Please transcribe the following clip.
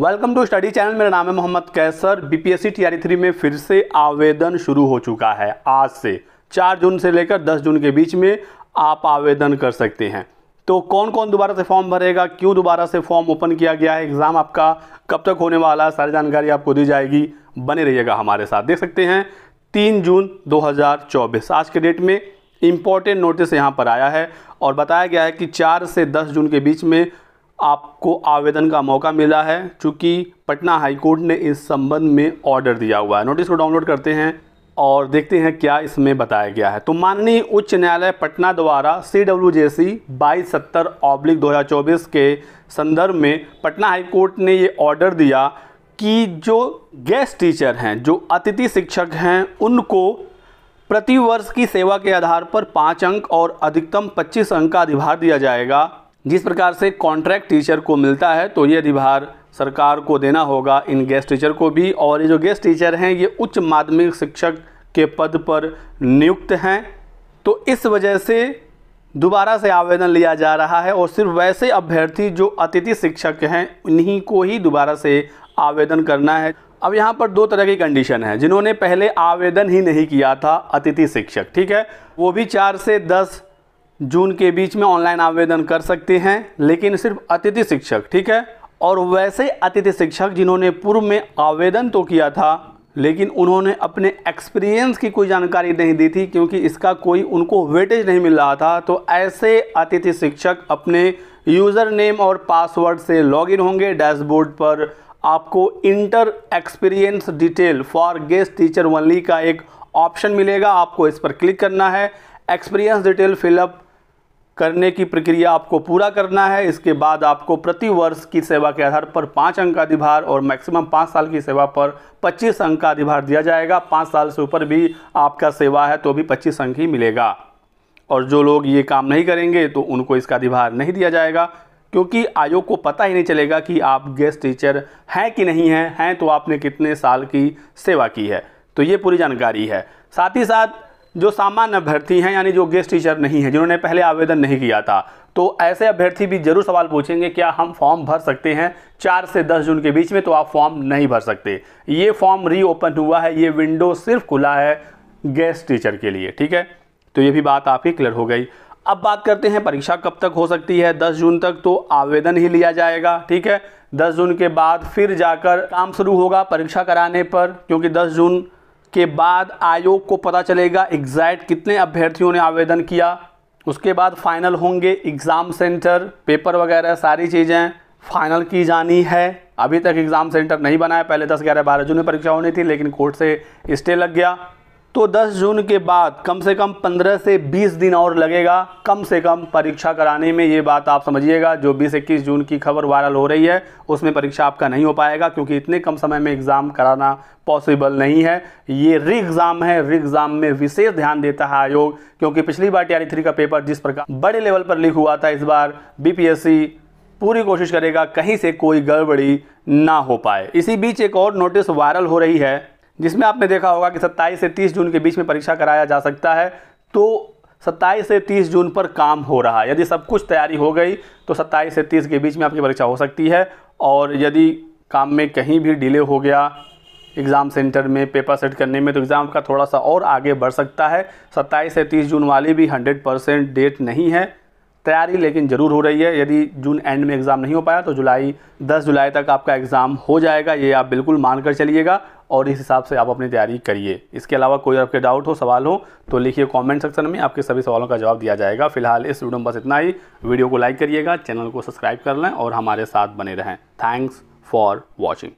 welcome to study channel मेरा नाम है Mohammad Kaiser BPSC TRE three में फिर से आवेदन शुरू हो चुका है आज से चार जून से लेकर दस जून के बीच में आप आवेदन कर सकते हैं तो कौन कौन दोबारा से फॉर्म भरेगा क्यों दोबारा से फॉर्म ओपन किया गया है एग्ज़ाम आपका कब तक होने वाला है सारी जानकारी आपको दी जाएगी बने रहिएगा हमारे साथ देख सकते हैं तीन जून दो आज के डेट में इम्पॉर्टेंट नोटिस यहाँ पर आया है और बताया गया है कि चार से दस जून के बीच में आपको आवेदन का मौका मिला है चूँकि पटना हाईकोर्ट ने इस संबंध में ऑर्डर दिया हुआ है नोटिस को डाउनलोड करते हैं और देखते हैं क्या इसमें बताया गया है तो माननीय उच्च न्यायालय पटना द्वारा सी डब्ल्यू जे सी बाईस सत्तर ऑब्लिक दो हज़ार चौबीस के संदर्भ में पटना हाईकोर्ट ने ये ऑर्डर दिया कि जो गेस्ट टीचर हैं जो अतिथि शिक्षक हैं उनको प्रतिवर्ष की सेवा के आधार पर पाँच अंक और अधिकतम पच्चीस अंक का अधिभार दिया जाएगा जिस प्रकार से कॉन्ट्रैक्ट टीचर को मिलता है तो ये अधिभार सरकार को देना होगा इन गेस्ट टीचर को भी और ये जो गेस्ट टीचर हैं ये उच्च माध्यमिक शिक्षक के पद पर नियुक्त हैं तो इस वजह से दोबारा से आवेदन लिया जा रहा है और सिर्फ वैसे अभ्यर्थी जो अतिथि शिक्षक हैं उन्हीं को ही दोबारा से आवेदन करना है अब यहाँ पर दो तरह की कंडीशन है जिन्होंने पहले आवेदन ही नहीं किया था अतिथि शिक्षक ठीक है वो भी चार से दस जून के बीच में ऑनलाइन आवेदन कर सकते हैं लेकिन सिर्फ अतिथि शिक्षक ठीक है और वैसे अतिथि शिक्षक जिन्होंने पूर्व में आवेदन तो किया था लेकिन उन्होंने अपने एक्सपीरियंस की कोई जानकारी नहीं दी थी क्योंकि इसका कोई उनको वेटेज नहीं मिल रहा था तो ऐसे अतिथि शिक्षक अपने यूज़र नेम और पासवर्ड से लॉगिन होंगे डैशबोर्ड पर आपको enter experience detail for guest teacher only का एक ऑप्शन मिलेगा आपको इस पर क्लिक करना है एक्सपीरियंस डिटेल फिलअप करने की प्रक्रिया आपको पूरा करना है इसके बाद आपको प्रति वर्ष की सेवा के आधार पर पाँच अंक का अधिभार और मैक्सिमम पाँच साल की सेवा पर पच्चीस अंक का अधिभार दिया जाएगा पाँच साल से ऊपर भी आपका सेवा है तो भी पच्चीस अंक ही मिलेगा और जो लोग ये काम नहीं करेंगे तो उनको इसका अधिभार नहीं दिया जाएगा क्योंकि आयोग को पता ही नहीं चलेगा कि आप गेस्ट टीचर हैं कि नहीं हैं हैं तो आपने कितने साल की सेवा की है तो ये पूरी जानकारी है साथ ही साथ जो सामान्य अभ्यर्थी हैं यानी जो गेस्ट टीचर नहीं है जिन्होंने पहले आवेदन नहीं किया था तो ऐसे अभ्यर्थी भी जरूर सवाल पूछेंगे क्या हम फॉर्म भर सकते हैं चार से दस जून के बीच में तो आप फॉर्म नहीं भर सकते ये फॉर्म रीओपन हुआ है ये विंडो सिर्फ खुला है गेस्ट टीचर के लिए ठीक है तो ये भी बात आपकी क्लियर हो गई अब बात करते हैं परीक्षा कब तक हो सकती है 10 जून तक तो आवेदन ही लिया जाएगा ठीक है 10 जून के बाद फिर जाकर काम शुरू होगा परीक्षा कराने पर क्योंकि 10 जून के बाद आयोग को पता चलेगा एग्जैक्ट कितने अभ्यर्थियों ने आवेदन किया उसके बाद फाइनल होंगे एग्ज़ाम सेंटर पेपर वगैरह सारी चीज़ें फाइनल की जानी है अभी तक एग्ज़ाम सेंटर नहीं बनाया पहले दस ग्यारह बारह जून में परीक्षा होनी थी लेकिन कोर्ट से स्टे लग गया तो 10 जून के बाद कम से कम 15 से 20 दिन और लगेगा कम से कम परीक्षा कराने में ये बात आप समझिएगा जो 20 इक्कीस जून की खबर वायरल हो रही है उसमें परीक्षा आपका नहीं हो पाएगा क्योंकि इतने कम समय में एग्ज़ाम कराना पॉसिबल नहीं है ये री एग्ज़ाम है री एग्ज़ाम में विशेष ध्यान देता है आयोग क्योंकि पिछली बार टी थ्री e का पेपर जिस प्रकार बड़े लेवल पर लीक हुआ था इस बार बी पूरी कोशिश करेगा कहीं से कोई गड़बड़ी ना हो पाए इसी बीच एक और नोटिस वायरल हो रही है जिसमें आपने देखा होगा कि 27 से 30 जून के बीच में परीक्षा कराया जा सकता है तो 27 से 30 जून पर काम हो रहा है यदि सब कुछ तैयारी हो गई तो 27 से 30 के बीच में आपकी परीक्षा हो सकती है और यदि काम में कहीं भी डिले हो गया एग्ज़ाम सेंटर में पेपर सेट करने में तो एग्ज़ाम का थोड़ा सा और आगे बढ़ सकता है 27 से 30 जून वाली भी 100 परसेंट डेट नहीं है तैयारी लेकिन ज़रूर हो रही है यदि जून एंड में एग्ज़ाम नहीं हो पाया तो जुलाई 10 जुलाई तक आपका एग्ज़ाम हो जाएगा ये आप बिल्कुल मान कर चलिएगा और इस हिसाब से आप अपनी तैयारी करिए इसके अलावा कोई आपके डाउट हो सवाल हो तो लिखिए कमेंट सेक्शन में आपके सभी सवालों का जवाब दिया जाएगा फिलहाल इस वीडियो में बस इतना ही वीडियो को लाइक करिएगा चैनल को सब्सक्राइब कर लें और हमारे साथ बने रहें थैंक्स फॉर वॉचिंग